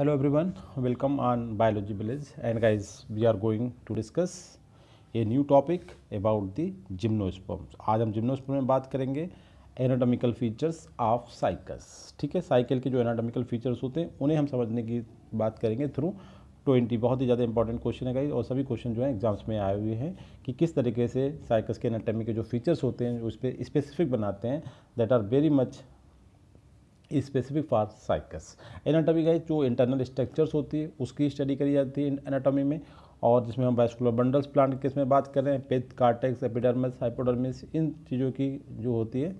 hello everyone welcome on biology village and guys we are going to discuss a new topic about the gymnosperms आज हम gymnosperm में बात करेंगे anatomical features of cycles ठीक है cycle के जो anatomical features होते हैं उन्हें हम समझने की बात करेंगे थ्रू 20 बहुत ही ज़्यादा इंपॉर्टेंट क्वेश्चन है गाइज और सभी क्वेश्चन जो है एग्जाम्स में आए हुए हैं कि किस तरीके से साइकस के एनाटॉमी के जो फीचर्स होते हैं जो उस पर स्पेसिफिक बनाते हैं that are very much specific for Cycas anatomy का जो इंटरनल स्ट्रक्चर्स होती है उसकी स्टडी करी जाती है एनाटॉमी में और जिसमें हम वैस्कुलर बंडल्स प्लांट के इसमें बात कर रहे हैं पेथ कार्टेक्स एपिडर्मिस हाइपोडर्मिस इन चीज़ों की जो होती है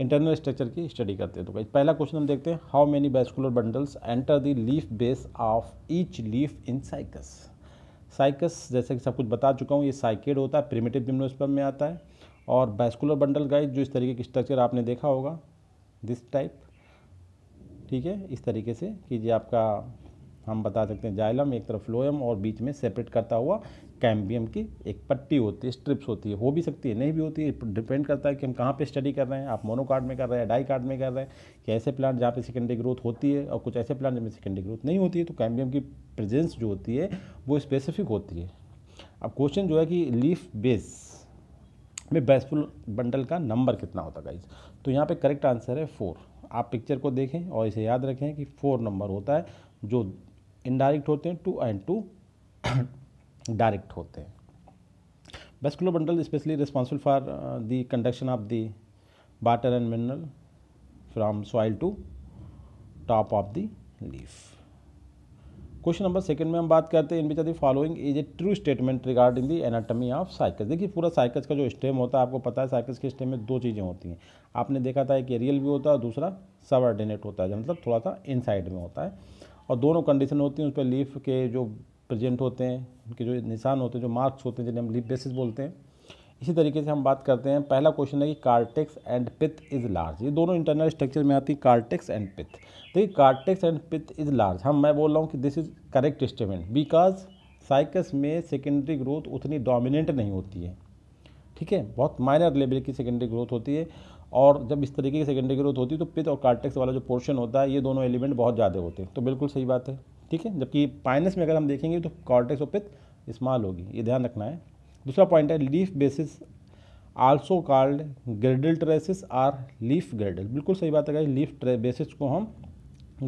इंटरनल स्ट्रक्चर की स्टडी करते हैं तो भाई पहला क्वेश्चन हम देखते हैं how many vascular bundles enter the leaf base of each leaf in Cycas Cycas जैसे कि सब कुछ बता चुका हूँ ये साइकेड होता है प्रिमेटिव जिम्नोस्पर्म में आता है और वाइस्कुलर बंडल गाइज जो इस तरीके की स्ट्रक्चर आपने देखा होगा दिस टाइप ठीक है इस तरीके से कि ये आपका हम बता सकते हैं जाइलम एक तरफ फ्लोएम और बीच में सेपरेट करता हुआ कैम्बियम की एक पट्टी होती है स्ट्रिप्स होती है हो भी सकती है नहीं भी होती है डिपेंड करता है कि हम कहाँ पे स्टडी कर रहे हैं आप मोनोकार्ड में कर रहे हैं डाई कार्ड में कर रहे हैं कि ऐसे प्लांट जहाँ पे सेकेंडरी ग्रोथ होती है और कुछ ऐसे प्लांट जिनमें सेकेंडरी ग्रोथ नहीं होती है तो कैम्बियम की प्रेजेंस जो होती है वो स्पेसिफिक होती है अब क्वेश्चन जो है कि लीफ बेस में बेसफुल बंडल का नंबर कितना होता है गाइज तो यहाँ पर करेक्ट आंसर है फोर आप पिक्चर को देखें और इसे याद रखें कि फोर नंबर होता है जो इनडायरेक्ट होते हैं टू एंड टू डायरेक्ट होते हैं vascular bundle specially responsible for the conduction of the water and mineral from soil to top of the leaf question number second में हम बात करते हैं in which following is a true statement regarding the anatomy of Cycas देखिए पूरा cycas का जो stem होता है आपको पता है साइकस के स्टेम में दो चीज़ें होती हैं आपने देखा था एक एरियल भी होता है दूसरा सबऑर्डिनेट होता है जो मतलब थोड़ा सा इनसाइड में होता है और दोनों कंडीशन होती हैं उस पर लीफ के जो प्रेजेंट होते हैं उनके जो निशान होते हैं जो मार्क्स होते हैं जिन्हें हम लीफ बेसिस बोलते हैं इसी तरीके से हम बात करते हैं पहला क्वेश्चन है कि cortex and pith is large ये दोनों इंटरनल स्ट्रक्चर में आती है कार्टेक्स एंड पिथ देखिए cortex and pith is large हम मैं बोल रहा हूँ कि this is correct statement because Cycas में सेकेंडरी ग्रोथ उतनी डोमिनेंट नहीं होती है ठीक है बहुत माइनर लेवल की सेकेंडरी ग्रोथ होती है और जब इस तरीके की सेकेंडरी ग्रोथ होती है तो पिथ और कार्टेक्स वाला जो पोर्शन होता है ये दोनों एलिमेंट बहुत ज़्यादा होते हैं तो बिल्कुल सही बात है ठीक है जबकि पाइनस में अगर हम देखेंगे तो कार्टेक्स और पिथ स्मॉल होगी ये ध्यान रखना है दूसरा पॉइंट है leaf bases also called girdle traces are leaf girdle बिल्कुल सही बात है गाइस लीफ बेसिस को हम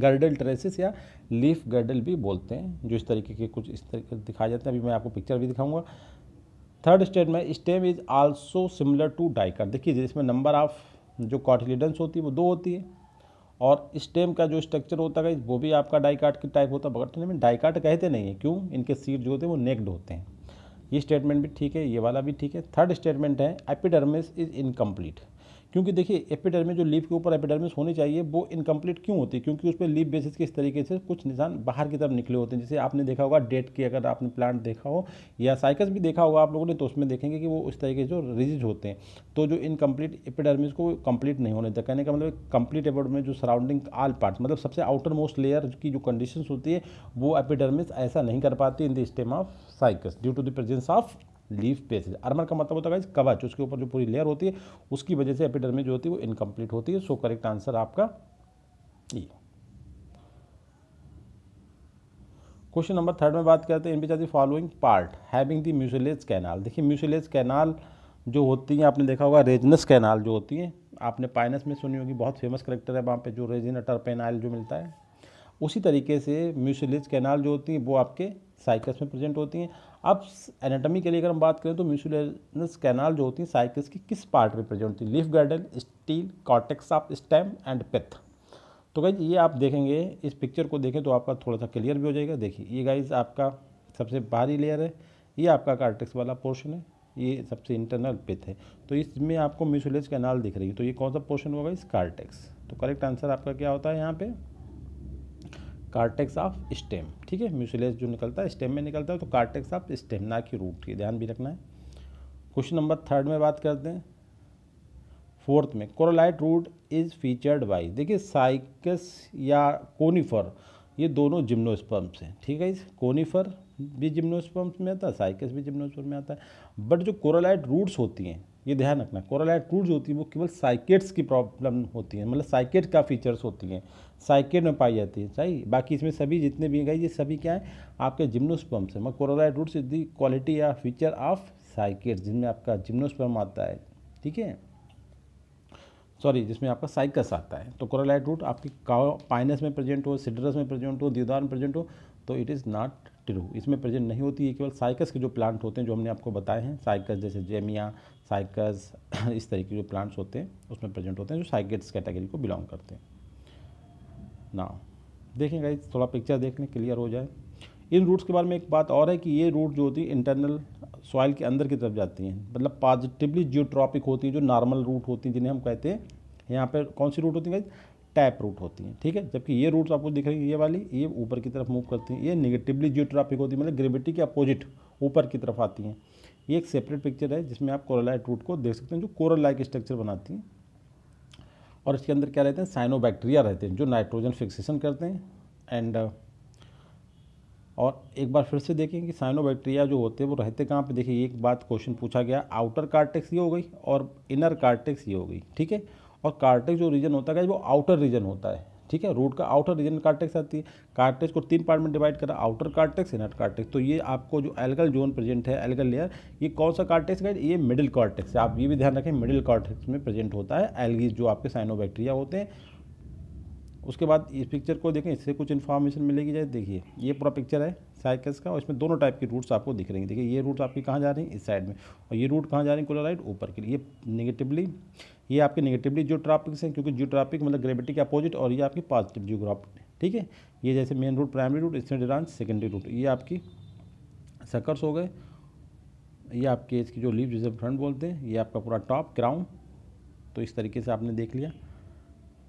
गर्डल ट्रेसिस या लीफ गर्डल भी बोलते हैं जो इस तरीके के कुछ इस तरीके दिखाए जाते हैं अभी मैं आपको पिक्चर भी दिखाऊंगा थर्ड स्टेट में stem is also similar to dicot देखिए जिसमें नंबर ऑफ जो कॉटिलीडेंस होती है वो दो होती है और स्टेम का जो स्ट्रक्चर होता है वो भी आपका डाइकार्ट की टाइप होता है बगट में डाइकार्ट कहते नहीं है क्यों इनके सीट जो होते हैं वो नेक्ड होते हैं ये स्टेटमेंट भी ठीक है ये वाला भी ठीक है थर्ड स्टेटमेंट है एपिडर्मिस इज इनकम्प्लीट क्योंकि देखिए एपिडर्मिस जो लीफ के ऊपर एपिडर्मिस होनी चाहिए वो इनकम्प्लीट क्यों होती है क्योंकि उस पर लीफ बेसिस के इस तरीके से कुछ निशान बाहर की तरफ निकले होते हैं जैसे आपने देखा होगा डेट की अगर आपने प्लांट देखा हो या साइकस भी देखा होगा आप लोगों ने तो उसमें देखेंगे कि वो उस तरीके से जो रिजिज होते हैं तो जो इनकम्प्लीट एपिडर्मिस को कंप्लीट नहीं होने देता कहने का मतलब कंप्लीट एपिडर्मिस जो सराउंडिंग आल पार्ट मतलब सबसे आउटर मोस्ट लेयर की जो कंडीशन होती है वो एपिडर्मिस ऐसा नहीं कर पाती in the stem of Cycas due to the presence of leaf bases armour का मतलब होता है कवच उसके ऊपर जो पूरी लेयर होती है उसकी वजह से एपिडर में जो होती है वो इनकम्प्लीट होती है सो करेक्ट आंसर आपका ये क्वेश्चन नंबर थर्ड में बात करते हैं इन बिचार following part having the mucilage canal देखिए म्यूसिलेज कैनाल जो होती हैं आपने देखा होगा रेजनस कैनाल जो होती हैं आपने पाइनस में सुनी होगी बहुत फेमस करेक्टर है वहाँ पे जो रेजिना टर्पेनाइल जो मिलता है उसी तरीके से म्यूसिलेज कैनाल जो होती हैं वो आपके साइकस में प्रेजेंट होती हैं अब एनाटॉमी के लिए अगर हम बात करें तो म्यूसुलस कैनाल जो होती है साइकिल्स की किस पार्ट में प्रेजेंट होती है leaf girdle stele cortex of stem and pith तो गाइज ये आप देखेंगे इस पिक्चर को देखें तो आपका थोड़ा सा क्लियर भी हो जाएगा देखिए ये गाइज आपका सबसे बाहरी लेयर है ये आपका कार्टेक्स वाला पोर्शन है ये सबसे इंटरनल पिथ है तो इसमें आपको म्यूसुलस कैनाल दिख रही है तो ये कौन सा पोर्शन होगा इस कार्टेक्स तो करेक्ट आंसर आपका क्या होता है यहाँ पर कार्टेक्स ऑफ स्टेम ठीक है म्यूसिलेज जो निकलता है स्टेम में निकलता है तो कार्टेक्स ऑफ स्टेम ना कि रूट ये ध्यान भी रखना है क्वेश्चन नंबर थर्ड में बात करते हैं फोर्थ में coralloid root is featured by देखिए साइकस या कोनीफर ये दोनों जिम्नोस्पम्स हैं ठीक है इस कोनीफर भी जिम्नोस्पम्स में आता है साइकस भी जिम्नोस्पम में आता है बट जो कोरोलाइट रूट्स होती हैं ये ध्यान रखना कोरोलाइट टूट जो होती है वो केवल साइकेट्स की प्रॉब्लम होती है मतलब साइकेट का फीचर्स होती हैं साइकेट में पाई जाती है सही बाकी इसमें सभी जितने भी गए ये सभी क्या है आपके जिम्नोस्पम्स है मतलब coralloid roots is the quality या फीचर ऑफ साइकेट जिनमें आपका जिम्नोस्पम आता है ठीक है सॉरी जिसमें आपका साइकस आता है तो कोरोलाइट रूट आपकी पाइनस में प्रेजेंट हो सिडरस में प्रेजेंट हो दीदार में प्रेजेंट हो तो इट इज़ नॉट ट्रू इसमें प्रेजेंट नहीं होती है केवल साइकस के जो प्लांट होते हैं जो हमने आपको बताए हैं साइकस जैसे जेमिया साइकस इस तरीके के जो प्लांट्स होते हैं उसमें प्रेजेंट होते हैं जो साइकेट्स कैटेगरी को बिलोंग करते हैं ना देखेंगे थोड़ा पिक्चर देखने क्लियर हो जाए इन रूट्स के बारे में एक बात और है कि ये रूट जो होती है इंटरनल सॉइल के अंदर की तरफ जाती हैं मतलब पॉजिटिवली जियोट्रॉपिक होती हैं जो नॉर्मल रूट होती हैं जिन्हें हम कहते हैं यहाँ पर कौन सी रूट होती है टैप रूट होती हैं ठीक है जबकि ये रूट्स आपको दिख रही है ये वाली ये ऊपर की तरफ मूव करती हैं ये निगेटिवली जियोट्रॉपिक होती है मतलब ग्रेविटी के अपोजिट ऊपर की तरफ आती हैं ये एक सेपरेट पिक्चर है जिसमें आप कोरलाइट रूट को देख सकते हैं जो कोरल लाइक स्ट्रक्चर बनाती हैं और इसके अंदर क्या रहते हैं साइनोबैक्टीरिया रहते हैं जो नाइट्रोजन फिक्सेशन करते हैं एंड और एक बार फिर से देखें कि साइनोबैक्टीरिया जो होते हैं वो रहते कहाँ पे देखिए एक बात क्वेश्चन पूछा गया आउटर कार्टेक्स ये हो गई और इनर कार्टेक्स ये हो गई ठीक है और कार्टेक्स जो रीजन होता है वो आउटर रीजन होता है ठीक है रूट का आउटर रीजन कार्टेक्स आती है कार्टेक्स को तीन पार्ट में डिवाइड करा आउटर कार्टेक्स इनर कार्टेक्स तो ये आपको जो एल्गल जोन प्रेजेंट है एल्गल लेयर ये कौन सा कार्टेक्स है ये मिडिल कार्टेक्स है आप ये भी ध्यान रखें मिडिल कार्टेक्स में प्रेजेंट होता है एल्गी जो आपके साइनोबैक्टीरिया होते हैं उसके बाद इस पिक्चर को देखें इससे कुछ इन्फॉर्मेशन मिलेगी जाए देखिए ये पूरा पिक्चर है साइकस का और इसमें दोनों टाइप की रूट्स आपको दिख रही हैं देखिए ये रूट्स आपकी कहाँ जा रही हैं इस साइड में और ये रूट कहाँ जा रही है राइट ऊपर के लिए नेगेटिवली ये आपके नेगेटिवली जो ट्रॉपिक्स हैं क्योंकि जो ट्रॉपिक मतलब ग्रेविटी के अपोजिट और ये आपकी पॉजिटिव जियोग्राफिक ठीक है ये जैसे मेन रूट प्राइमरी रूट स्टेडांस सेकेंडरी रूट ये आपकी सकर्स हो गए ये आपके इसकी जो लीव जिसे फ्रंट बोलते हैं ये आपका पूरा टॉप क्राउन तो इस तरीके से आपने देख लिया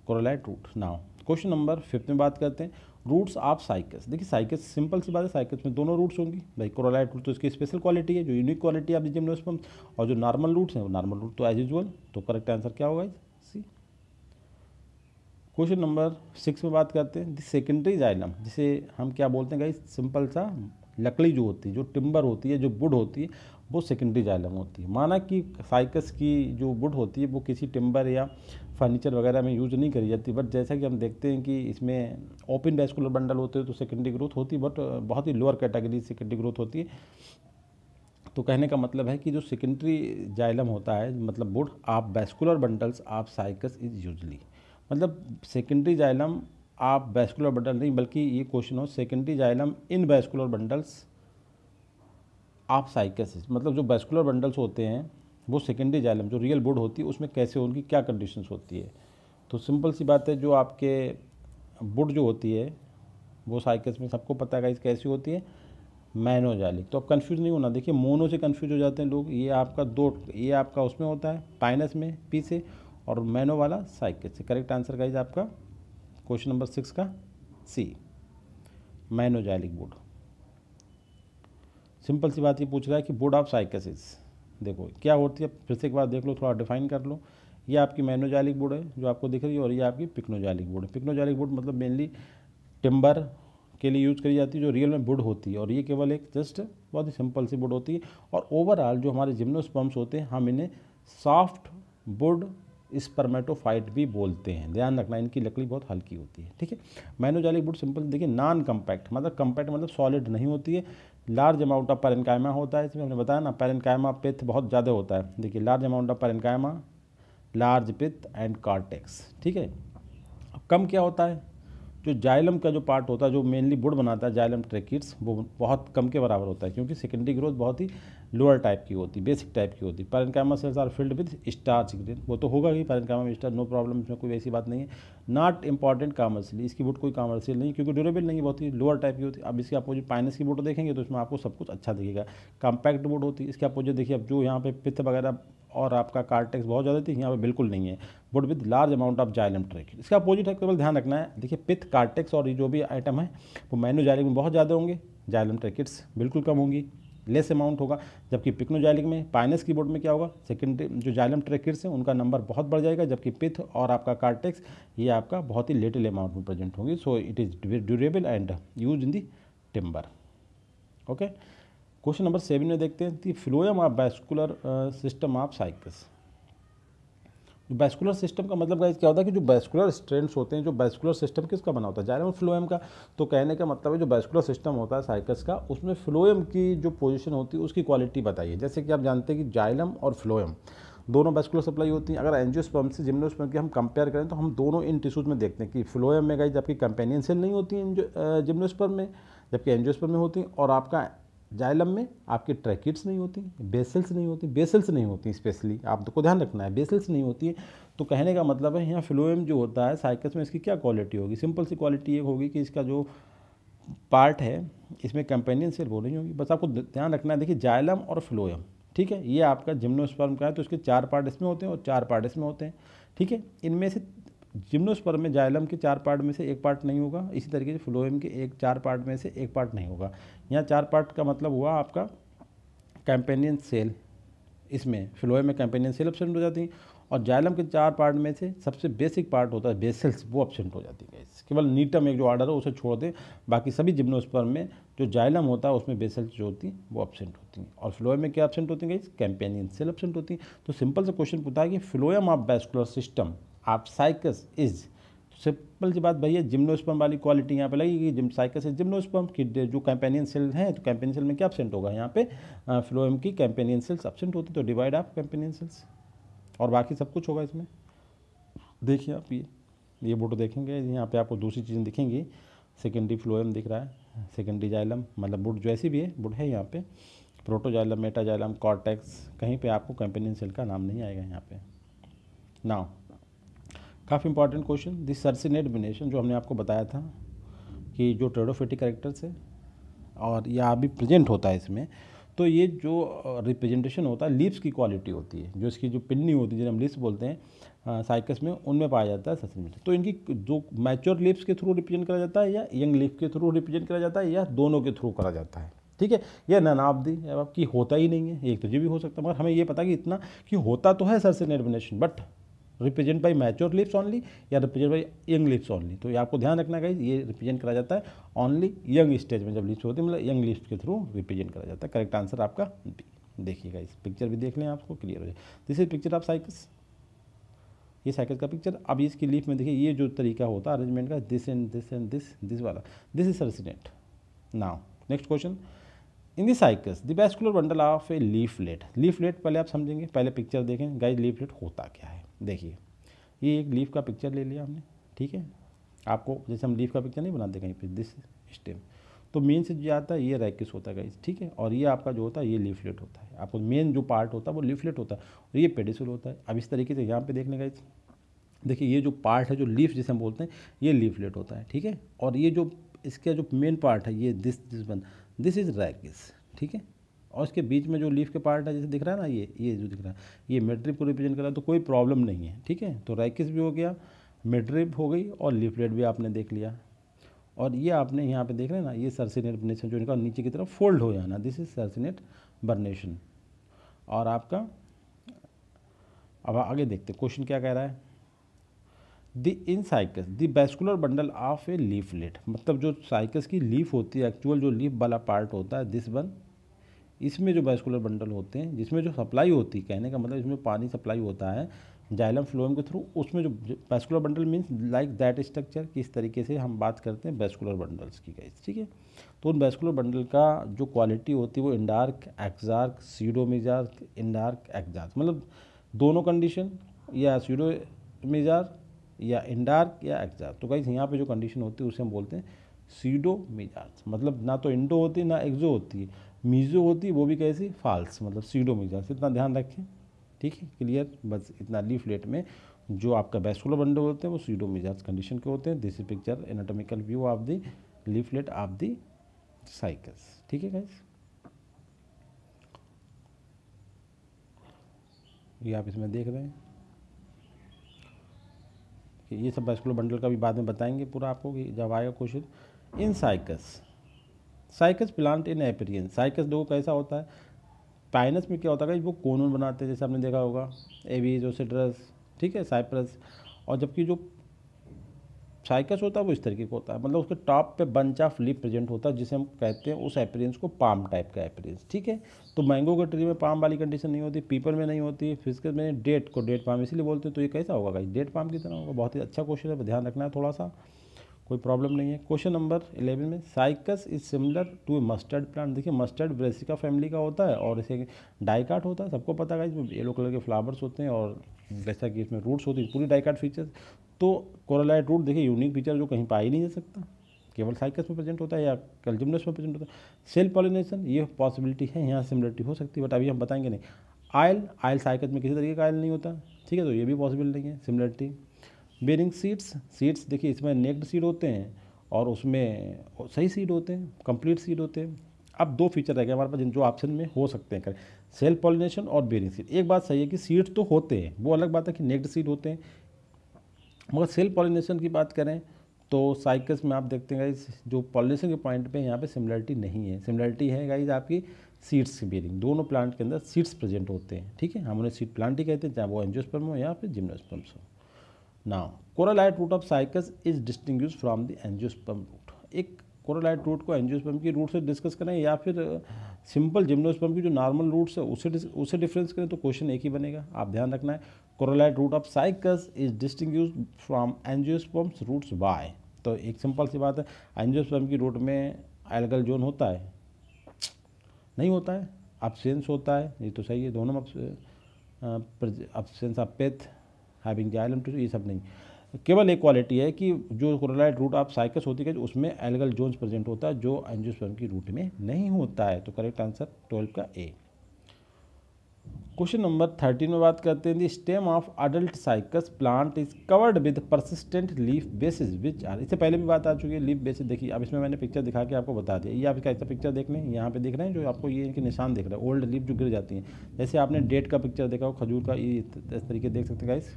coralloid root now question number fifth में बात करते हैं रूट्स ऑफ साइकस देखिए साइकस सिंपल सी बात है साइकस में दोनों रूट्स होंगी भाई क्रोलाइट रूट तो इसकी स्पेशल क्वालिटी है जो यूनिक क्वालिटी है आप दीजिए और जो नॉर्मल रूट्स हैं वो नॉर्मल रूट तो एज यूजल तो करेक्ट आंसर क्या होगा सी क्वेश्चन नंबर सिक्स में बात करते हैं द सेकेंडरी जाइलम जिसे हम क्या बोलते हैं भाई सिंपल सा लकड़ी जो होती है जो टिम्बर होती है जो वुड होती है वो सेकेंडरी जाइलम होती है माना कि साइकस की जो वुड होती है वो किसी टिम्बर या फर्नीचर वगैरह में यूज नहीं करी जाती बट जैसा कि हम देखते हैं कि इसमें ओपन वेस्कुलर बंडल होते हैं तो सेकेंडरी ग्रोथ होती है बट बहुत ही लोअर कैटेगरी सेकेंडरी ग्रोथ होती है तो कहने का मतलब है कि जो सेकेंडरी जाइलम होता है मतलब वुड आप वेस्कुलर बंडल्स आप साइकस इज यूजली मतलब सेकेंडरी जाइलम आप वेस्कुलर बंडल नहीं बल्कि ये क्वेश्चन हो secondary xylem in vascular bundles आप साइकसिस मतलब जो वेस्कुलर बंडल्स होते हैं वो सेकेंडरी जाइलम जो रियल बोर्ड होती है उसमें कैसे उनकी क्या कंडीशन होती है तो सिंपल सी बात है जो आपके बुड जो होती है वो साइकस में सबको पता है कैसी होती है मैनोजालिक तो आप कन्फ्यूज़ नहीं होना देखिए मोनो से कन्फ्यूज हो जाते हैं लोग ये आपका दो ये आपका उसमें होता है पाइनस में पी से और मैनो वाला साइकस से करेक्ट आंसर गाइज आपका क्वेश्चन नंबर सिक्स का सी मैनोजाइलिक बुड सिंपल सी बात ये पूछ रहा है कि बोर्ड ऑफ साइकसिस देखो क्या होती है फिर से एक बार देख लो थोड़ा डिफाइन कर लो ये आपकी मैनोजालिक बोर्ड है जो आपको दिख रही है और ये आपकी पिक्नोजालिक बोर्ड है पिक्नोजालिक बोर्ड मतलब मेनली टिम्बर के लिए यूज़ करी जाती है जो रियल में बुड होती है और ये केवल एक जस्ट बहुत ही सिंपल सी बुड होती है और ओवरऑल जो हमारे जिम्नोस्पम्स होते हैं हम इन्हें सॉफ्ट बुड स्पर्मेटोफाइट भी बोलते हैं ध्यान रखना इनकी लकड़ी बहुत हल्की होती है ठीक है मैनोजालिक बुड सिंपल देखिए नॉन कम्पैक्ट मतलब कम्पैक्ट मतलब सॉलिड नहीं होती है लार्ज अमाउंट ऑफ पैरेनकाइमा होता है इसमें हमने बताया ना पैरेनकाइमा पिथ बहुत ज़्यादा होता है देखिए large amount of parenchyma large pith and cortex ठीक है अब कम क्या होता है जो जाइलम का जो पार्ट होता है जो मेनली बुड बनाता है जाइलम ट्रेकिट्स वो बहुत कम के बराबर होता है क्योंकि सेकेंडरी ग्रोथ बहुत ही लोअर टाइप की होती है बेसिक टाइप की होती है parenchyma cells are filled with starch grain वो तो होगा ही पैरेनकामा में स्टार नो प्रॉब्लम इसमें कोई ऐसी बात नहीं है नॉट इंपॉर्टेंट कामर्शियल इसकी बुट कोई कामर्शियल नहीं क्योंकि ड्यूरेबल नहीं है बहुत ही लोअर टाइप की होती है अब इसके अपोजिट पाइनस की बुट देखेंगे तो इसमें आपको सब कुछ अच्छा दिखेगा कॉम्पैक्ट बुट होती है इसके अपोजिट देखिए अब जो यहाँ पे पित्त वगैरह और आपका कार्टेक्स बहुत ज़्यादा थी यहाँ पर बिल्कुल नहीं है wood with large amount of xylem tracheal इसका अपोजिट है केवल ध्यान रखना है देखिए पिथ कार्टेक्स और ये जो भी आइटम है वो मैनोजाइलिक में बहुत ज़्यादा होंगे जाइलम ट्रेकिट्स बिल्कुल कम होंगी लेस अमाउंट होगा जबकि पिक्नोजाइलिक में पाइनस की में क्या होगा सेकेंडरी जो जाइलम ट्रेकिट्स हैं उनका नंबर बहुत बढ़ जाएगा जबकि पिथ और आपका कार्टेक्स ये आपका बहुत ही लिटिल अमाउंट में प्रेजेंट होंगी so it is durable and use in the timber okay question number seven में देखते हैं the phloem of vascular system of Cycas vascular system का मतलब क्या होता है कि जो बैस्कुलर स्ट्रेंड्स होते हैं जो बैस्कुलर सिस्टम किसका बना होता है हैं फ्लोएम का तो कहने का मतलब है जो बैस्कुलर सिस्टम होता है साइकस का उसमें फ्लोएम की जो पोजीशन होती है उसकी क्वालिटी बताइए जैसे कि आप जानते हैं कि जाइलम और फ्लोएम दोनों बैस्कुलर सप्लाई होती हैं अगर एनजियोस्पर्म से जिम्नोस्पर्म की हम कंपेयर करें तो हम दोनों इन टिश्यूज़ में देखते हैं कि फ्लोएम में गई जबकि कंपेनियन सेल नहीं होती हैं जिम्नोस्पर्म में जबकि एनजियोस्पर्म में होती हैं और आपका जाइलम में आपके ट्रैकिट्स नहीं होती बेसल्स नहीं होती बेसल्स नहीं होती स्पेशली आपको तो ध्यान रखना है बेसल्स नहीं होती है तो कहने का मतलब है यहाँ फ्लोएम जो होता है साइकस में इसकी क्या क्वालिटी होगी सिंपल सी क्वालिटी ये होगी कि इसका जो पार्ट है इसमें कंपेनियन सेल वो नहीं होगी बस आपको ध्यान रखना है देखिए जाइलम और फ्लोएम ठीक है ये आपका जिम्नोस्पर्म का है तो इसके चार पार्ट इसमें होते हैं और चार पार्ट इसमें होते हैं ठीक है इनमें से जिम्नोस्पर्म में जाइलम के चार पार्ट में से एक पार्ट नहीं होगा इसी तरीके से फ्लोएम के एक चार पार्ट में से एक पार्ट नहीं होगा यहाँ चार पार्ट का मतलब हुआ आपका कैंपेनियन सेल इसमें फ्लोएम में कैंपेनियन सेल ऑप्शन हो जाती हैं और जाइलम के चार पार्ट में से सबसे बेसिक पार्ट होता है बेसल्स वो ऑप्शन हो जाती है केवल नीटम एक जो ऑर्डर है उसे छोड़ दें बाकी सभी जिम्नोस्पर्म में जो जाइलम होता है उसमें बेसल्स जो होती हैं वो एबसेंट होती हैं और फ्लोएम में क्या एबसेंट होती हैं गई कैंपेनियन सेल एबसेंट होती हैं तो सिंपल से क्वेश्चन पूछा है कि फ्लोएम ऑफ बेस्कुलर सिस्टम आप साइकस इज सिंपल सी बात भैया जिम्नोस्पम वाली क्वालिटी यहाँ पे लगेगी जिम साइकस इज जिम्नोस्पम की जो कैंपेनियन सेल हैं तो कैंपेनियन सेल में क्या एबसेंट होगा यहाँ पे फ्लोएम की कैंपेनियन सेल्स एबसेंट होती तो डिवाइड आप कैंपेनियन सेल्स और बाकी सब कुछ होगा इसमें देखिए आप ये ये बोटो देखेंगे यहाँ पे आपको दूसरी चीज़ें दिखेंगी सेकेंडरी फ्लोएम दिख रहा है सेकेंडरी जाइलम मतलब बुट जैसी भी है बुट है यहाँ पे प्रोटोजाइलम मेटाजाइलम कॉर्टेक्स कहीं पे आपको कैंपेनियन सेल का नाम नहीं आएगा यहाँ पे नाउ काफ़ी important question this circinate vernation जो हमने आपको बताया था कि जो ट्रेडोफेटिक करेक्टर्स है और या अभी प्रेजेंट होता है इसमें तो ये जो रिप्रेजेंटेशन होता है लिप्स की क्वालिटी होती है जो इसकी जो पिन्नी होती है जिन्हें हम लिप्स बोलते हैं साइकस में उनमें पाया जाता है ससमिट तो इनकी जो मैच्योर लिप्स के थ्रू रिप्रेजेंट करा जाता है या यंग लिप के थ्रू रिप्रेजेंट करा जाता है या दोनों के थ्रू करा जाता है ठीक है आप दी अब आपकी होता ही नहीं है एक तो ये भी हो सकता है मगर हमें ये पता कि इतना कि होता तो है circinate vernation but represent by mature leaves only या represent by young leaves only तो ये आपको ध्यान रखना है ये रिप्रेजेंट करा जाता है ऑनली यंग स्टेज में जब लिप्स होती है मतलब यंग लिप्स के थ्रू रिप्रेजेंट करा जाता है करेक्ट आंसर आपका बी देखिएगा इस पिक्चर भी देख लें आपको क्लियर हो जाए this is picture of Cycas ये साइकिल का पिक्चर अब इसकी लिप में देखिए ये जो तरीका होता है अरेंजमेंट का this and this and this this वाला this is circinate now next question in this Cycas the vascular bundle of a leaflet leaflet पहले आप समझेंगे पहले पिक्चर देखें गाइज लीफलेट होता क्या है देखिए ये एक लीफ का पिक्चर ले लिया हमने ठीक है आपको जैसे हम लीफ का पिक्चर नहीं बनाते कहीं पर दिस स्टेम तो मेन से जो आता है ये रैकिस होता है ठीक है और ये आपका जो होता है ये लीफलेट होता है आपको मेन जो पार्ट होता है वो लीफलेट होता है और ये पेडिसल होता है अब इस तरीके से यहाँ पे देखने का देखिए ये जो पार्ट है जो लीफ जिसे हम बोलते हैं ये लीफलेट होता है ठीक है और ये जो इसका जो मेन पार्ट है ये this this one this is rachis ठीक है और इसके बीच में जो लीफ के पार्ट है जैसे दिख रहा है ना ये ये जो दिख रहा है ये मेड्रिप को रिप्रेजेंट कर रहा है तो कोई प्रॉब्लम नहीं है ठीक है तो राइकिस भी हो गया मेड्रिप हो गई और लीफलेट भी आपने देख लिया और ये आपने यहाँ पे देख रहे हैं ना ये सर्सिनेट बर्नेशन जो इनका नीचे की तरफ फोल्ड हो जाना दिस इज सर्सिनेट बर्नेशन और आपका अब आगे देखते क्वेश्चन क्या कह रहा है the in Cycas the vascular bundle of a leaflet मतलब जो साइकस की लीफ होती है एक्चुअल जो लीफ वाला पार्ट होता है दिस वन इसमें जो वैस्कुलर बंडल होते हैं जिसमें जो सप्लाई होती है कहने का मतलब इसमें पानी सप्लाई होता है जाइलम फ्लोएम के थ्रू उसमें जो vascular bundle means like that structure किस तरीके से हम बात करते हैं वैस्कुलर बंडल्स की गई ठीक है तो उन वैस्कुलर बंडल का जो क्वालिटी होती है वो इंडार्क एक्जार्क सीडोमिजार्क इंडार्क एक्जार्क मतलब दोनों कंडीशन या सीडोमिजार्क या इंडार्क या एक्जार्क तो कहीं यहाँ पे जो कंडीशन होती है उसे हम बोलते हैं सीडो मिजाज मतलब ना तो इंडो होती ना एक्जो होती है मीजो होती वो भी कैसी फाल्स मतलब सीडो तो मिजाज इतना ध्यान रखें ठीक है क्लियर बस इतना लीफलेट में जो आपका बेस्कुलर बंडल होते हैं वो सीडो मिजाज कंडीशन के होते हैं this picture anatomical view of the leaflet of the Cycas ठीक है गाइज ये आप इसमें देख रहे हैं कि ये सब वैस्कुलर बंडल का भी बाद में बताएंगे पूरा आपको कि जब आएगा question in Cycas Cycas plant in एपरियन साइकस दो कैसा होता है पाइनस में क्या होता है वो कोनून बनाते हैं जैसे आपने देखा होगा एवीज ओसिड्रस ठीक है साइप्रस और जबकि जो साइकस होता है वो इस तरीके का होता है मतलब उसके टॉप पे बंच ऑफ लिप प्रेजेंट होता है जिसे हम कहते हैं उस एपरियंस को पाम टाइप का एपरेंस ठीक है तो मैंगो के ट्री में पाम वाली कंडीशन नहीं होती पीपल में नहीं होती फिजिकल में डेट को डेट पाम इसलिए बोलते हैं तो ये कैसा होगा भाई डेट पाम की तरह होगा बहुत ही अच्छा क्वेश्चन है ध्यान रखना है थोड़ा सा कोई प्रॉब्लम नहीं है क्वेश्चन नंबर इलेवन में Cycas is similar to a mustard plant देखिए मस्टर्ड ब्रेसिका फैमिली का होता है और इसे डाइकाट होता है सबको पता है इसमें येलो कलर के फ्लावर्स होते हैं और जैसा कि इसमें रूट्स होती है पूरी डाइकाट फीचर्स तो कोरोलाइट रूट देखिए यूनिक फीचर जो कहीं पाया ही नहीं जा सकता केवल साइकस में प्रेजेंट होता है या कल्जुमनस में प्रेजेंट होता है सेल पॉलिनेशन ये पॉसिबिलिटी है यहाँ सिमिलरिटी हो सकती है बट अभी हम बताएंगे नहीं आयल आयल साइकस में किसी तरीके का आयल नहीं होता ठीक है तो ये भी पॉसिबल नहीं है सिमिलरिटी बेरिंग सीड्स सीड्स देखिए इसमें नेक्ड सीड होते हैं और उसमें सही सीड होते हैं कंप्लीट सीड होते हैं अब दो फीचर रह गए हमारे पास जो ऑप्शन में हो सकते हैं करें सेल पॉलिनेशन और बेरिंग सीड एक बात सही है कि सीड्स तो होते हैं वो अलग बात है कि नेक्ड सीड होते हैं मगर सेल पॉलिनेशन की बात करें तो साइकस में आप देखते हैं गाइज जो पॉलिनेशन के पॉइंट पे यहाँ पे सिमिलरिटी नहीं है सिमिलरिटी है गाइज आपकी सीड्स की बेरिंग दोनों प्लांट के अंदर सीड्स प्रेजेंट होते हैं ठीक है हम उन्हें सीड प्लांट ही कहते हैं चाहे वो एनजियोस्पर्म हो या फिर जिम्नोस्पर्म्स हो ना coralloid root of Cycas is distinct from the angiosperm root एक कोरालाइट रूट को एनजियोस्पर्म की रूट से डिस्कस करें या फिर सिंपल जिम्नोस्पर्म की जो नॉर्मल रूट्स है उसे उसे डिफरेंस करें तो क्वेश्चन एक ही बनेगा आप ध्यान रखना है coralloid root of Cycas is distinct from angiosperms roots by तो एक सिंपल सी बात है एनजियोस्पम की रूट में एल्गल जोन होता है नहीं होता है अपसेंस होता है ये तो सही है दोनों absence pith having xylem to ये सब नहीं केवल एक क्वालिटी है कि जो क्रोलाइट रूट ऑफ साइकस होती है उसमें एल्गल जोन्स प्रेजेंट होता है जो एनजियोस्पम की रूट में नहीं होता है तो करेक्ट आंसर ट्वेल्व का ए क्वेश्चन नंबर थर्टीन में बात करते हैं the stem of adult Cycas plant is covered with persistent leaf bases which are इससे पहले भी बात आ चुकी है लीफ बेसिस देखिए अब इसमें मैंने पिक्चर दिखा के आपको बता दिया ये आप इसका ऐसा पिक्चर देख लें यहाँ पे देख रहे हैं जो आपको ये इनके निशान देख रहे हैं ओल्ड लीफ जो गिर जाती हैं जैसे आपने डेट का पिक्चर देखा हो खजूर का ये इस तरीके देख सकते हैं इस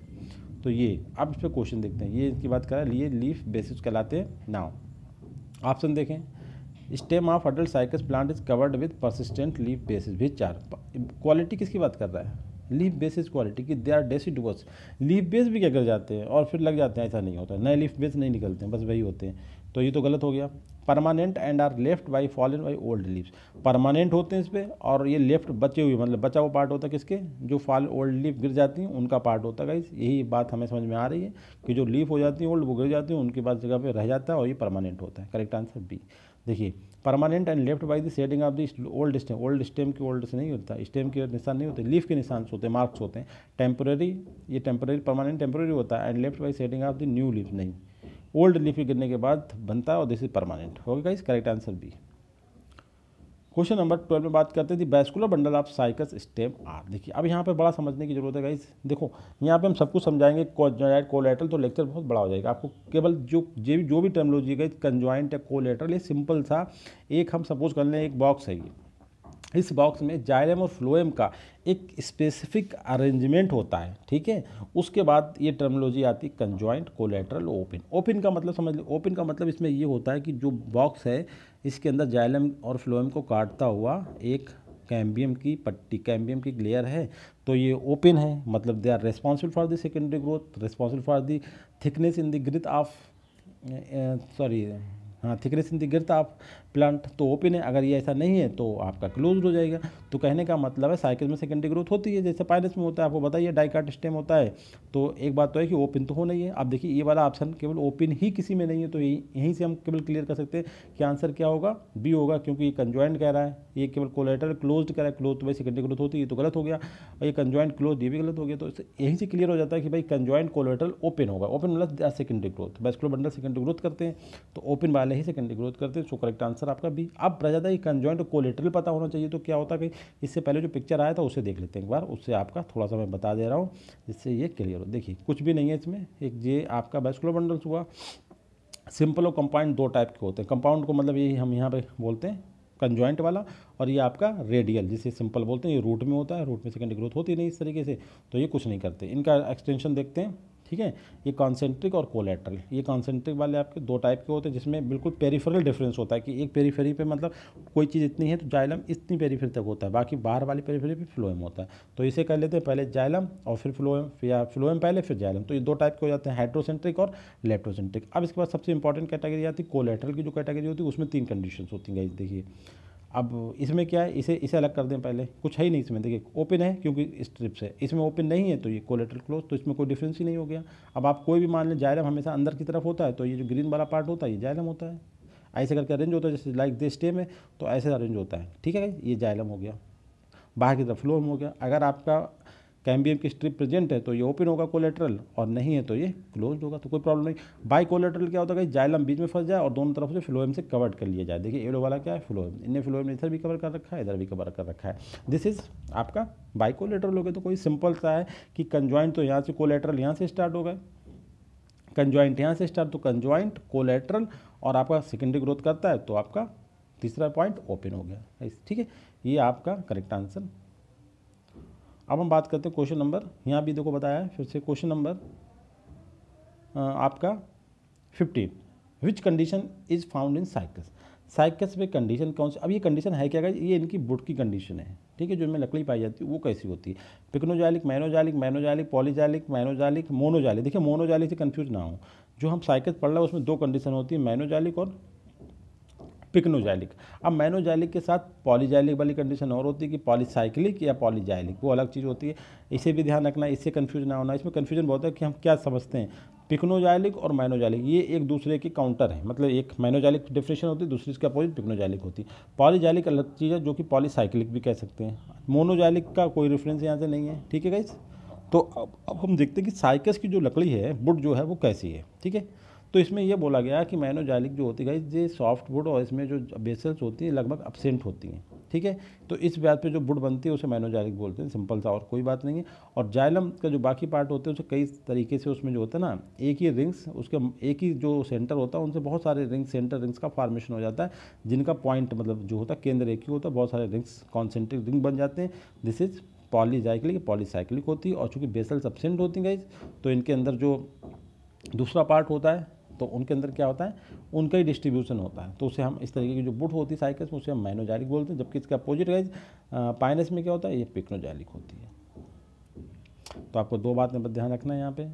तो ये आप इस पर क्वेश्चन देखते हैं ये इनकी बात करा लिए लीफ बेसिस कहलाते हैं नाव ऑप्शन देखें stem of adult Cycas plant is covered with persistent leaf bases भी चार क्वालिटी किसकी बात कर रहा है लीफ बेसिस क्वालिटी की they are deciduous leaf base भी क्या कर जाते हैं और फिर लग जाते हैं ऐसा नहीं होता नए लीफ बेस नहीं निकलते हैं बस वही होते हैं तो ये तो गलत हो गया permanent and are left by fallen by old leaves permanent होते हैं इस पर और ये लेफ्ट बचे हुए मतलब बचा हुआ पार्ट होता है किसके जो फॉल ओल्ड लीफ गिर जाती हैं उनका पार्ट होता है गाइस यही बात हमें समझ में आ रही है कि जो लीफ हो जाती है ओल्ड वो गिर जाती है उनके बाद जगह पर रह जाता है और ये परमानेंट होता है करेक्ट आंसर बी देखिए permanent and left by the setting of the old stem old stem के ओल्ड से नहीं होता स्टेम के निशान नहीं होते लीफ के निशान होते मार्क्स होते हैं टेम्प्रेरी ये टेम्प्रेरी परमानेंट टेम्प्रेरी होता है and left by setting of the new leaf नहीं ओल्ड लीफ के गिरने के बाद बनता है और दिस इज परमानेंट गया इस correct answer B question number twelve में बात करते थे vascular bundle of Cycas stem are देखिए अब यहाँ पे बड़ा समझने की जरूरत है गाइस देखो यहाँ पे हम सब कुछ समझाएंगे कॉन्जॉइंट कोलेटरल तो लेक्चर बहुत बड़ा हो जाएगा आपको केवल जो जो भी जो भी टर्मोलॉजी है कंजॉइंट या कोलेटरल ये सिंपल सा एक हम सपोज कर लें एक बॉक्स है ये इस बॉक्स में जाइलम और फ्लोएम का एक स्पेसिफिक अरेंजमेंट होता है ठीक है उसके बाद ये टर्मोलॉजी आती है कंजॉइंट कोलेट्रल ओपन ओपन का मतलब समझ लो ओपन का मतलब इसमें ये होता है कि जो बॉक्स है इसके अंदर जाइलम और फ्लोएम को काटता हुआ एक कैम्बियम की पट्टी कैम्बियम की लेयर है तो ये ओपन है मतलब they are responsible for the secondary growth responsible for the thickness in the girth of sorry हाँ thickness in the girth of plant तो ओपन है अगर ये ऐसा नहीं है तो आपका क्लोज हो जाएगा तो कहने का मतलब है साइकिल में सेकेंडरी ग्रोथ होती है जैसे पायरस में होता है आपको बताइए डाइकार्ट स्टेम होता है तो एक बात तो है कि ओपन तो हो नहीं है आप देखिए ये वाला ऑप्शन केवल ओपन ही किसी में नहीं है तो यहीं से हम केवल क्लियर कर सकते हैं कि आंसर क्या होगा बी होगा क्योंकि ये कंजॉइंट कह रहा है ये केवल कोलेटर क्लोज कह रहा है क्लोज तो भाई सेकेंडरी ग्रोथ होती है तो गलत हो गया और ये कंजॉइंट क्लोज ये भी गलत हो गया तो यहीं से क्लियर हो जाता है कि भाई कंजॉइंट कोलेटर ओपन होगा ओपन मतलब secondary growth vascular bundle secondary growth करते हैं तो ओपन वाले ही सेकेंडरी ग्रोथ करते हैं सो करेक्ट आंसर आंसर आपका बी अब प्रजादा जाता है कंजॉइंट कोलेट्रल पता होना चाहिए तो क्या होता है कि इससे पहले जो पिक्चर आया था उसे देख लेते हैं एक बार उससे आपका थोड़ा सा मैं बता दे रहा हूँ जिससे ये क्लियर हो देखिए कुछ भी नहीं है इसमें एक ये आपका वेस्कुलर बंडल्स हुआ सिंपल और कंपाउंड दो टाइप के होते हैं कंपाउंड को मतलब यही हम यहाँ पर बोलते हैं कंजॉइंट वाला और ये आपका रेडियल जिसे सिंपल बोलते हैं ये रूट में होता है रूट में सेकेंडरी ग्रोथ होती नहीं इस तरीके से तो ये कुछ नहीं करते इनका एक्सटेंशन देखते हैं ठीक है ये कॉन्सेंट्रिक और कोलेट्रल ये कॉन्सेंट्रिक वाले आपके दो टाइप के होते हैं जिसमें बिल्कुल पेरीफेरल डिफरेंस होता है कि एक पेरीफेरी पे मतलब कोई चीज़ इतनी है तो जाइलम इतनी पेरीफेरी तक होता है बाकी बाहर वाली पेरीफेरी पे फ्लोएम होता है तो इसे कर लेते हैं पहले जाइलम और फिर फ्लोएम या फ्लोएम पहले फिर जाइलम तो ये दो टाइप के हो जाते हैं हाइड्रोसेंट्रिक और लेप्टोसेंट्रिक अब इसके बाद सबसे इंपॉर्टेंट कैटेगरी आती है कोलेट्रल की जो कैटेगरी होती है उसमें तीन कंडीशन होती हैं देखिए अब इसमें क्या है इसे इसे अलग कर दें पहले कुछ है ही नहीं इसमें देखिए ओपन है क्योंकि स्ट्रिप्स है इसमें ओपन नहीं है तो ये कोलेट्रल क्लोज तो इसमें कोई डिफरेंस ही नहीं हो गया अब आप कोई भी मान लें जायरम हमेशा अंदर की तरफ होता है तो ये जो ग्रीन वाला पार्ट होता है ये जायलम होता है ऐसे करके अरेंज होता है जैसे लाइक दे स्टे में तो ऐसे अरेंज होता है ठीक है ये जायलम हो गया बाहर की तरफ फ्लोम हो गया अगर आपका कैम्बियम की स्ट्रिप प्रेजेंट है तो ये ओपन होगा कोलेट्रल और नहीं है तो ये क्लोज होगा तो कोई प्रॉब्लम नहीं बाई कोलेट्रल क्या होता है कि जाइलम बीच में फंस जाए और दोनों तरफ से फ्लोएम से कवर्ड कर लिया जाए देखिए एडो वाला क्या है फ्लोएम इनने फ्लोएम इधर भी कवर कर रखा है इधर भी कवर कर रखा है दिस इज आपका बाई कोलेट्रल हो गया तो कोई सिंपल सा है कि कंजॉइंट तो यहाँ से कोलेट्रल यहाँ से स्टार्ट हो गए कंजॉइंट यहाँ से स्टार्ट तो कंजॉइंट कोलेट्रल और आपका सेकेंडरी ग्रोथ करता है तो आपका तीसरा पॉइंट ओपन हो गया ठीक है ये आपका करेक्ट आंसर अब हम बात करते हैं क्वेश्चन नंबर यहाँ भी देखो बताया फिर से क्वेश्चन नंबर आपका fifteen which condition is found in Cycas Cycas में कंडीशन कौन सी अब ये कंडीशन है क्या ये इनकी बुट की कंडीशन है ठीक है जो इनमें लकड़ी पाई जाती है वो कैसी होती है पिकनोजालिक मैनोजालिक मैनोजालिक पॉलीजालिक मैनोजालिक मोनोजालिक देखिए मोनोजालिक से कन्फ्यूज ना हो जो हम साइकस पढ़ रहे हैं उसमें दो कंडीशन होती है मैनोजालिक और पिकनोजाइलिक अब मैनोजाइलिक के साथ पॉलीजाइलिक वाली कंडीशन और होती है कि पॉलीसाइक्लिक या पॉलीजाइलिक वो अलग चीज़ होती है इसे भी ध्यान रखना इससे कन्फ्यूज ना होना इसमें कन्फ्यूजन बहुत है कि हम क्या समझते हैं पिकनोजाइलिक और माइनोजाइलिक ये एक दूसरे के काउंटर है मतलब एक माइनोजाइलिक डिफ्रेशन होती है दूसरी इसके अपोजिट पिकनोजैलिक होती है पॉलीजाइलिक अलग चीज़ है जो कि पॉलीसाइक्लिक भी कह सकते हैं मोनोजाइलिक का कोई रेफरेंस यहाँ से नहीं है ठीक है गाइस तो अब अब हम देखते हैं कि साइकस की जो लकड़ी है बुट जो है वो कैसी है ठीक है तो इसमें यह बोला गया कि मैनोजाइलिक जो होती है ये सॉफ्ट वुड और इसमें जो बेसल्स होती हैं लगभग अपसेंट होती हैं ठीक है तो इस बात पे जो वुड बनती है उसे मैनोजाइलिक बोलते हैं सिंपल सा और कोई बात नहीं है और जाइलम का जो बाकी पार्ट होते हैं उसे कई तरीके से उसमें जो होता है ना एक ही रिंग्स उसके एक ही जो सेंटर होता है उनसे बहुत सारे रिंग्स सेंटर रिंग्स का फॉर्मेशन हो जाता है जिनका पॉइंट मतलब जो होता है केंद्र एक ही होता है बहुत सारे रिंग्स कॉन्सेंट्रिक रिंग बन जाते हैं दिस इज़ पॉलीजाइक्लिक पॉलीसाइक्लिक होती है और चूँकि बेसल्स अपसेंट होती गई तो इनके अंदर जो दूसरा पार्ट होता है तो उनके अंदर क्या होता है उनका ही डिस्ट्रीब्यूशन होता है तो उसे हम इस तरीके की जो बुट होती है साइकिल्स में उसे हम मैनोजैलिक बोलते हैं जबकि इसका अपोजिट गाइज पाइनस में क्या होता है ये पिक्नोजैलिक होती है तो आपको दो बात में ध्यान रखना है यहाँ पे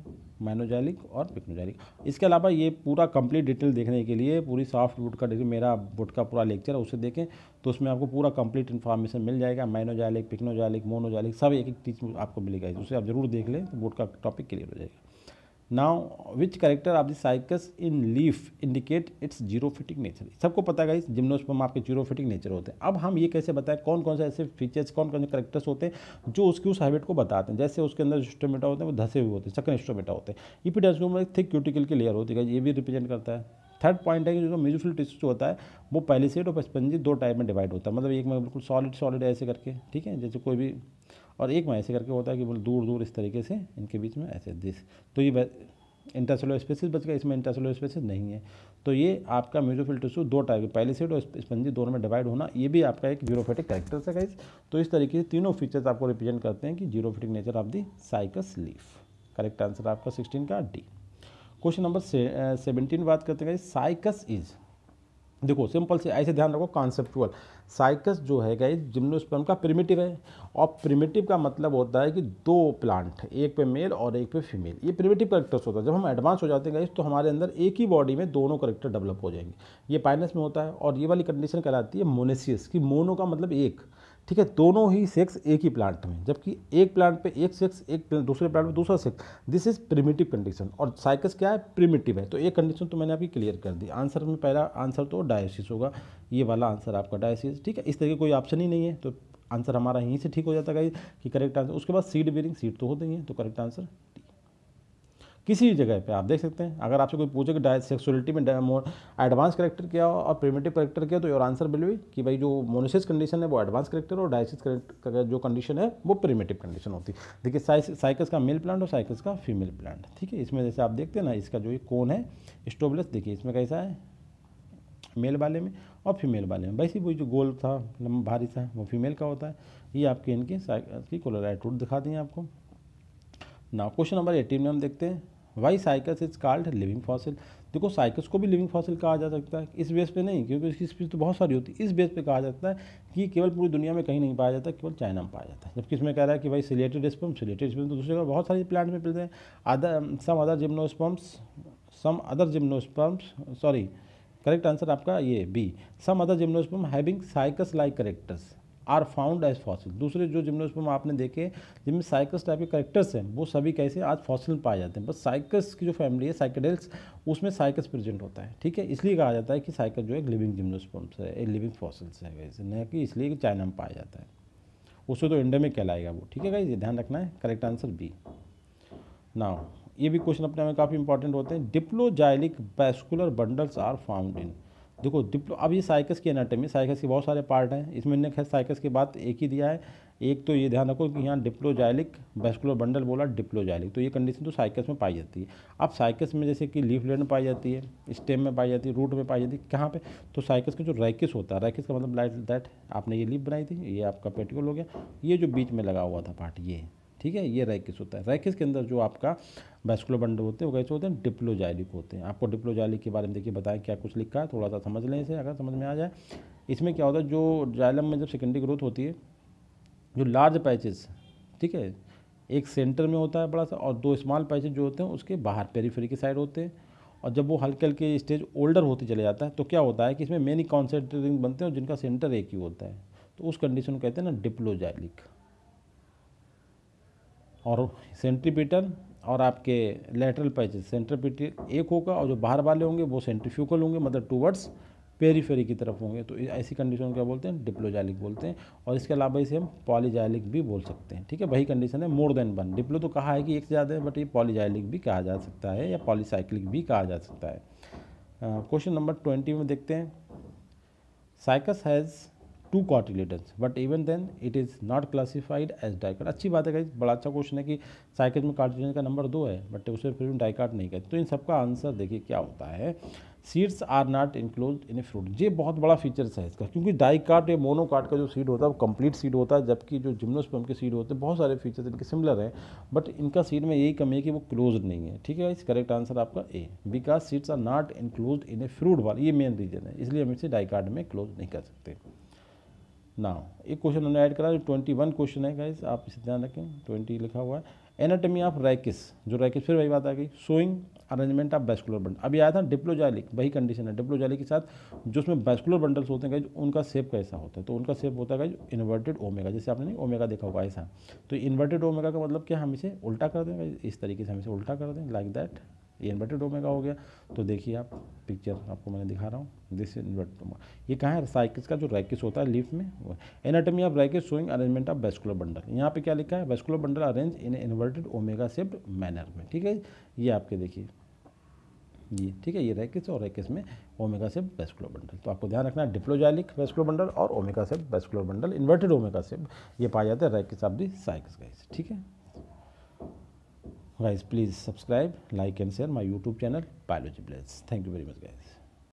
मैनोजैलिक और पिक्नोजैलिक इसके अलावा ये पूरा कंप्लीट डिटेल देखने के लिए पूरी सॉफ्ट बुट का मेरा बुट का पूरा लेक्चर है उसे देखें तो उसमें आपको पूरा कंप्लीट इन्फॉर्मेशन मिल जाएगा मैनोजैलिक पिक्नोजैलिक मोनोजैलिक सब एक एक चीज़ आपको मिलेगा उसे आप जरूर देख लें तो बुट का टॉपिक क्लियर हो जाएगा now which character of the Cycas in leaf indicate its xerophytic nature सबको पता है इस जिम्नोस्पम आपके फिटिंग नेचर होते हैं अब हम ये कैसे बताएं कौन कौन से ऐसे फीचर्स कौन कौन से करेक्टर्स होते हैं जो उसके उस हैबिट को बताते हैं जैसे उसके अंदर स्टोमेटा होते हैं वो धसे हुए होते हैं सकन स्टोमेटा होते हैं ये पीडास्टोम में थिक क्यूटिकल की लेयर होती है ये भी रिप्रेजेंट करता है थर्ड पॉइंट है कि जो म्यूजिफिल टिश्यू जो होता है वो सेट और स्पंजी दो टाइप में डिवाइड होता है मतलब एक में बिल्कुल सॉलिड सॉलिड ऐसे करके ठीक है जैसे कोई भी और एक में ऐसे करके होता है कि बोल दूर दूर इस तरीके से इनके बीच में ऐसे दिस तो ये इंटरसेलर स्पेसिस बच गया इसमें इंटरसेलर स्पेसिस नहीं है तो ये आपका म्यूजोफिल टिश्यू दो टाइप के सेट और स्पंजी दोनों में डिवाइड होना ये भी आपका एक जीरोफेटिक कैरेक्टर है गाइस तो इस तरीके से तीनों फीचर्स आपको रिप्रेजेंट करते हैं कि xerophytic nature of the Cycas leaf correct answer आपका सिक्सटीन का डी क्वेश्चन नंबर सेवनटीन बात करते हैं साइकस इज़ देखो सिंपल से ऐसे ध्यान रखो कॉन्सेप्चुअल साइकस जो है गाइस जिम्नोस्पर्म का प्रिमेटिव है और प्रिमेटिव का मतलब होता है कि दो प्लांट एक पे मेल और एक पे फीमेल ये प्रिमेटिव करेक्टर्स होता है जब हम एडवांस हो जाते हैं गाइस तो हमारे अंदर एक ही बॉडी में दोनों करेक्टर डेवलप हो जाएंगे ये पाइनस में होता है और ये वाली कंडीशन कहलाती है मोनेसियस की मोनो का मतलब एक ठीक है दोनों ही सेक्स एक ही प्लांट में जबकि एक प्लांट पे एक सेक्स एक दूसरे प्लांट में दूसरा sex this is primitive condition और साइकस क्या है प्रिमिटिव है तो एक कंडीशन तो मैंने आपकी क्लियर कर दी आंसर में पहला आंसर तो डायसिस होगा ये वाला आंसर आपका डायसिस ठीक है इस तरह कोई ऑप्शन ही नहीं है तो आंसर हमारा यहीं से ठीक हो जाता है कि करेक्ट आंसर उसके बाद सीड बेरिंग सीड तो होते ही तो करेक्ट आंसर किसी भी जगह पे आप देख सकते हैं अगर आपसे कोई पूछे कि सेक्सुअलिटी में एडवांस करेक्टर क्या हो और प्रीमेटिव करेक्टर क्या तो योर आंसर बिल भी कि भाई जो मोनोसिस कंडीशन है वो एडवांस करेक्टर और डायसिस करेक्टर जो कंडीशन है वो प्रीमेटिव कंडीशन होती है देखिए साइकस का मेल प्लांट और साइकस का फीमेल प्लांट ठीक है इसमें जैसे आप देखते हैं ना इसका जो ये कोन है स्टोबलस देखिए इसमें कैसा है मेल वाले में और फीमेल वाले में वैसे वही जो गोल था भारी था वो फीमेल का होता है ये आपके इनके साइकस की कोलोराइट रूट दिखा दें आपको ना क्वेश्चन नंबर एटीन में हम देखते हैं why Cycas is called living fossil देखो साइकस को भी लिविंग फॉसिल कहा जा सकता है इस बेस पे नहीं क्योंकि इसकी स्पीच तो बहुत सारी होती है इस बेस पे कहा जाता है कि केवल पूरी दुनिया में कहीं नहीं पाया जाता केवल चाइना में पाया जाता है जबकि इसमें कह रहा है कि भाई सिलेटेड स्पम सिलेटेड स्पम तो दूसरे का बहुत सारे प्लांट में मिलते हैं other some other gymnosperms some other gymnosperms sorry correct answer आपका ये B some other gymnosperm having Cycas like characters are found as fossil दूसरे जो जिम्नोस्पर्म आपने देखे जिनमें साइकस टाइप के करेक्टर्स हैं वो सभी कैसे आज फॉसिल में पाए जाते हैं बस साइकस की जो फैमिली है साइकेडेल्स उसमें साइकस प्रेजेंट होता है ठीक है इसलिए कहा जाता है कि साइकस जो है लिविंग जिम्नोस्पर्म्स है लिविंग फॉसिल्स है वैसे न कि इसलिए कि चाइना में पाया जाता है उससे तो इंडिया में कहलाएगा वो ठीक है ये ध्यान रखना है करेक्ट आंसर बी नाउ ये भी क्वेश्चन अपने में काफ़ी इंपॉर्टेंट होते हैं diploxylic vascular bundles are found in देखो डिप्लो अब ये साइकस की एनाटमी साइकस के बहुत सारे पार्ट हैं इसमें ने खैर साइकस के बाद एक ही दिया है एक तो ये ध्यान रखो कि यहाँ डिप्लोजाइलिक बेस्कुलर बंडल बोला डिप्लोजाइलिक तो ये कंडीशन तो साइकस में पाई जाती है अब साइकस में जैसे कि लीफ लेड में पाई जाती है स्टेम में पाई जाती है रूट में पाई जाती है कहाँ पे तो साइकस का जो रैकिस होता है रैकिस का मतलब लाइट दैट आपने ये लीफ बनाई थी ये आपका पेटिकल हो गया ये जो बीच में लगा हुआ था पार्ट ये ठीक है ये रैकिस होता है रैकिस के अंदर जो आपका वैस्कुलर बंड होते हैं वो कैसे होते हैं डिप्लोजाइलिक होते हैं आपको डिप्लोजाइलिक के बारे में देखिए बताया क्या कुछ लिखा है थोड़ा सा समझ लें इसे अगर समझ में आ जाए इसमें क्या होता है जो जाइलम में जब सेकेंडरी ग्रोथ होती है जो लार्ज पैचेस ठीक है एक सेंटर में होता है बड़ा सा और दो स्मॉल पैचेज जो होते हैं उसके बाहर पेरीफेरी की साइड होते हैं और जब वो हल्के हल्के स्टेज ओल्डर होते चले जाता है तो क्या होता है कि इसमें मेनी कॉन्सेंट्रेटिंग बनते हैं और जिनका सेंटर एक ही होता है तो उस कंडीशन को कहते हैं ना डिप्लोजाइलिक और सेंट्रीपिटल और आपके लेटरल पैचेस सेंट्रीपिटल एक होगा और जो बाहर वाले होंगे वो सेंट्रीफ्यूकल होंगे मतलब टूवर्ड्स पेरीफेरी की तरफ होंगे तो ऐसी कंडीशन क्या बोलते हैं डिप्लोजाइलिक बोलते हैं और इसके अलावा इसे हम पॉलीजाइलिक भी बोल सकते हैं ठीक है वही कंडीशन है मोर देन वन डिप्लो तो कहा है कि एक से ज़्यादा है बट ये पॉलीजाइलिक भी कहा जा सकता है या पॉलीसाइक्लिक भी कहा जा सकता है क्वेश्चन नंबर ट्वेंटी में देखते हैं Cycas has two cotyledons but even then it is not classified as dicot अच्छी बात है कहीं बड़ा अच्छा क्वेश्चन है कि साइकिल में कार्टिलेडन का नंबर दो है बट उसे फिर भी डाइकार्ड नहीं कहते तो इन सबका आंसर देखिए क्या होता है seeds are not enclosed in a fruit ये बहुत बड़ा फीचर्स है इसका क्योंकि डाइकार्ड या मोनोकार्ड का जो सीड होता है वो कंप्लीट सीड होता है जबकि जो जिम्नोस्पर्म के सीड होते हैं बहुत सारे फीचर्स इनके सिमिलर हैं बट इनका सीड में यही कमी है कि वो क्लोज नहीं है ठीक है इस करेक्ट आंसर आपका A because seeds are not enclosed in a fruit wall ये मेन रीजन है इसलिए हम इसे डाइकार्ड में क्लोज नहीं कर सकते नाउ एक क्वेश्चन हमने ऐड करा ट्वेंटी वन क्वेश्चन है गाइज आप इसे ध्यान रखें ट्वेंटी लिखा हुआ है एनाटमी ऑफ रैकिस जो रैकिस फिर वही बात आ गई showing arrangement of vascular bundle अभी आया था डिप्लोजालिक वही कंडीशन है डिप्लोजालिक के साथ जो उसमें बैस्कुलर बंडल्स होते हैं गाइज उनका सेप कैसा होता है तो उनका सेप होता है गाइज इन्वर्टेड ओमेगा जैसे आपने ओमेगा देखा होगा ऐसा तो इन्वर्टेड ओमेगा का मतलब क्या हम इसे उल्टा कर दें इस तरीके से हम इसे उल्टा कर दें लाइक दैट ये इन्वर्टेड ओमेगा हो गया तो देखिए आप पिक्चर आपको मैंने दिखा रहा हूँ दिस इन्वर्टेड ओमेगा ये कहाँ है साइकिस का जो रैकिस होता है लीफ में anatomy of rachis showing arrangement of vascular bundle यहाँ पे क्या लिखा है vascular bundle arrange in inverted omega shaped manner में ठीक है ये आपके देखिए ये ठीक है ये रैकिस और रैकिस में ओमेगा सेप वेस्कुलर बंडल तो आपको ध्यान रखना है डिप्लोजाइलिक वेस्कुलर बंडल और omega shape vascular bundle inverted omega shape ये पाया जाता है rachis of the cycas guys ठीक है guys please subscribe like and share my youtube channel biology Blitz. thank you very much guys